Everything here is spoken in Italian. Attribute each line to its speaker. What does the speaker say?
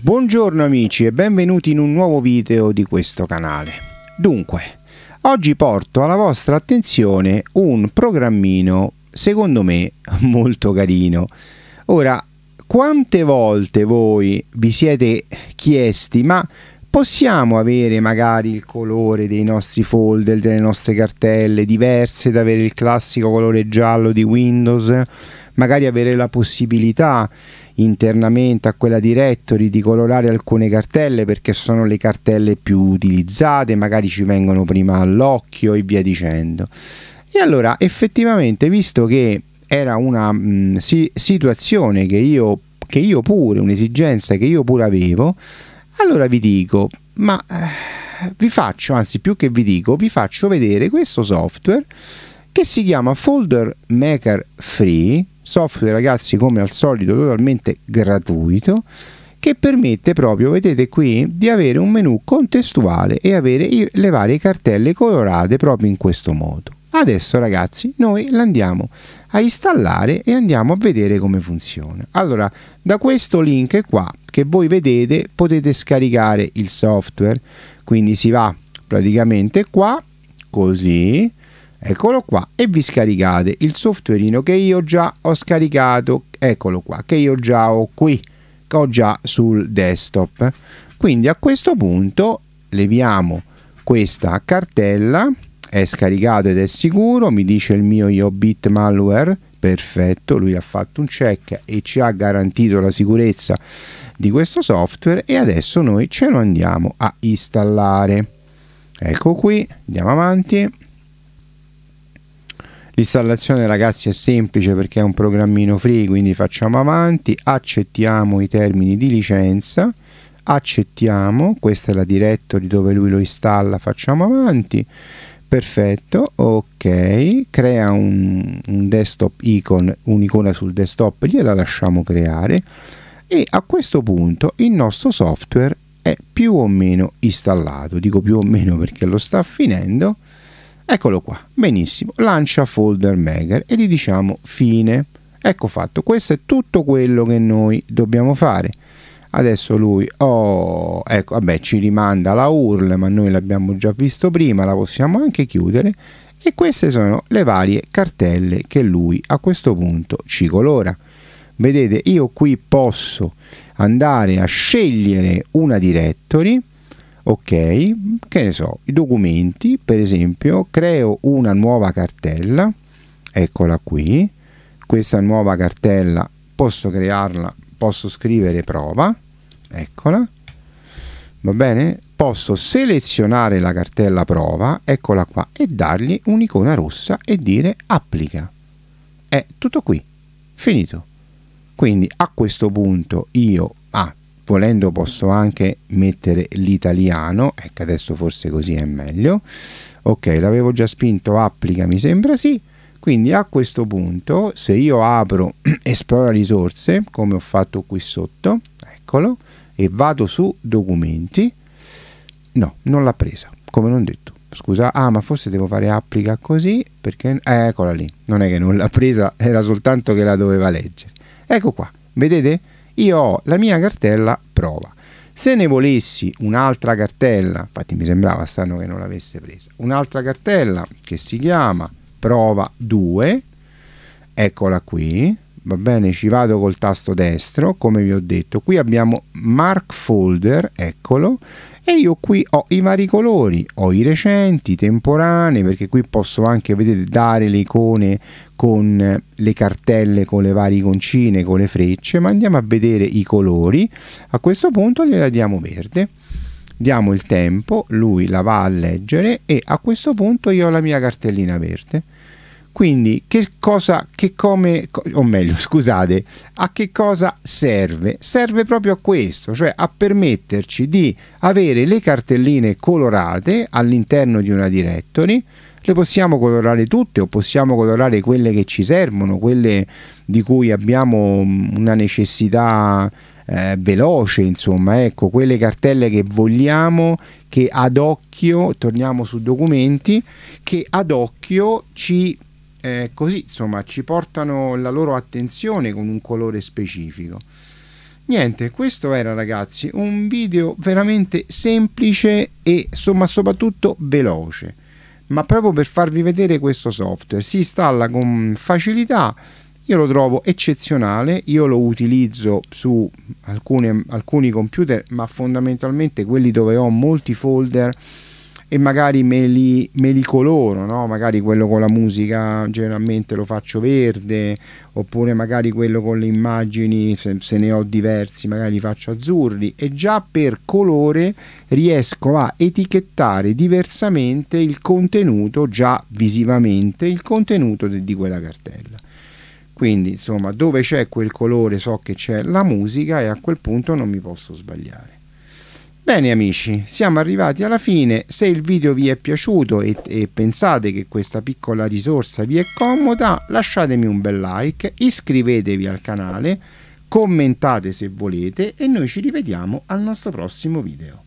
Speaker 1: Buongiorno amici e benvenuti in un nuovo video di questo canale. Dunque, oggi porto alla vostra attenzione un programmino secondo me molto carino. Ora, quante volte voi vi siete chiesti ma possiamo avere magari il colore dei nostri folder, delle nostre cartelle diverse da avere il classico colore giallo di Windows, magari avere la possibilità internamente a quella directory di colorare alcune cartelle perché sono le cartelle più utilizzate, magari ci vengono prima all'occhio e via dicendo. E allora effettivamente visto che era una mh, si situazione che io, che io pure, un'esigenza che io pure avevo, allora vi dico, ma eh, vi faccio, anzi più che vi dico, vi faccio vedere questo software che si chiama Folder Maker Free, software ragazzi come al solito totalmente gratuito, che permette proprio, vedete qui, di avere un menu contestuale e avere le varie cartelle colorate proprio in questo modo. Adesso ragazzi noi l'andiamo a installare e andiamo a vedere come funziona. Allora da questo link qua che voi vedete potete scaricare il software, quindi si va praticamente qua, così, eccolo qua e vi scaricate il softwareino che io già ho scaricato, eccolo qua, che io già ho qui, che ho già sul desktop. Quindi a questo punto leviamo questa cartella è scaricato ed è sicuro, mi dice il mio bit malware, perfetto, lui ha fatto un check e ci ha garantito la sicurezza di questo software e adesso noi ce lo andiamo a installare. Ecco qui, andiamo avanti. L'installazione ragazzi è semplice perché è un programmino free, quindi facciamo avanti, accettiamo i termini di licenza, accettiamo, questa è la directory dove lui lo installa, facciamo avanti, perfetto ok crea un, un desktop icon un'icona sul desktop gliela lasciamo creare e a questo punto il nostro software è più o meno installato dico più o meno perché lo sta finendo eccolo qua benissimo lancia folder maker e gli diciamo fine ecco fatto questo è tutto quello che noi dobbiamo fare adesso lui oh, ecco, vabbè, ci rimanda la URL ma noi l'abbiamo già visto prima la possiamo anche chiudere e queste sono le varie cartelle che lui a questo punto ci colora vedete io qui posso andare a scegliere una directory ok che ne so i documenti per esempio creo una nuova cartella eccola qui questa nuova cartella posso crearla posso scrivere prova, eccola, va bene? Posso selezionare la cartella prova, eccola qua, e dargli un'icona rossa e dire applica. È tutto qui, finito. Quindi a questo punto io, ah, volendo posso anche mettere l'italiano, ecco adesso forse così è meglio, ok, l'avevo già spinto, applica mi sembra sì, quindi a questo punto se io apro esplora risorse come ho fatto qui sotto, eccolo, e vado su documenti, no, non l'ha presa, come non detto. Scusa, ah ma forse devo fare applica così perché... Eh, eccola lì, non è che non l'ha presa, era soltanto che la doveva leggere. Ecco qua, vedete? Io ho la mia cartella prova. Se ne volessi un'altra cartella, infatti mi sembrava strano che non l'avesse presa, un'altra cartella che si chiama prova 2 eccola qui va bene ci vado col tasto destro come vi ho detto qui abbiamo mark folder eccolo e io qui ho i vari colori ho i recenti, i temporanei perché qui posso anche vedete dare le icone con le cartelle con le varie iconcine con le frecce ma andiamo a vedere i colori a questo punto gliela diamo verde diamo il tempo, lui la va a leggere e a questo punto io ho la mia cartellina verde. Quindi che cosa, che come, o meglio scusate, a che cosa serve? Serve proprio a questo, cioè a permetterci di avere le cartelline colorate all'interno di una directory le possiamo colorare tutte o possiamo colorare quelle che ci servono, quelle di cui abbiamo mm, una necessità eh, veloce, insomma, ecco, quelle cartelle che vogliamo che ad occhio, torniamo su documenti, che ad occhio ci eh, così, insomma, ci portano la loro attenzione con un colore specifico. Niente, questo era ragazzi un video veramente semplice e insomma soprattutto veloce ma proprio per farvi vedere questo software si installa con facilità io lo trovo eccezionale io lo utilizzo su alcune, alcuni computer ma fondamentalmente quelli dove ho molti folder e magari me li, me li coloro, no? magari quello con la musica generalmente lo faccio verde, oppure magari quello con le immagini, se, se ne ho diversi, magari li faccio azzurri e già per colore riesco a etichettare diversamente il contenuto, già visivamente, il contenuto di, di quella cartella quindi insomma dove c'è quel colore so che c'è la musica e a quel punto non mi posso sbagliare Bene amici, siamo arrivati alla fine, se il video vi è piaciuto e, e, pensate che questa piccola risorsa vi è comoda, lasciatemi un bel like, iscrivetevi al canale, commentate se volete e noi ci rivediamo al nostro prossimo video.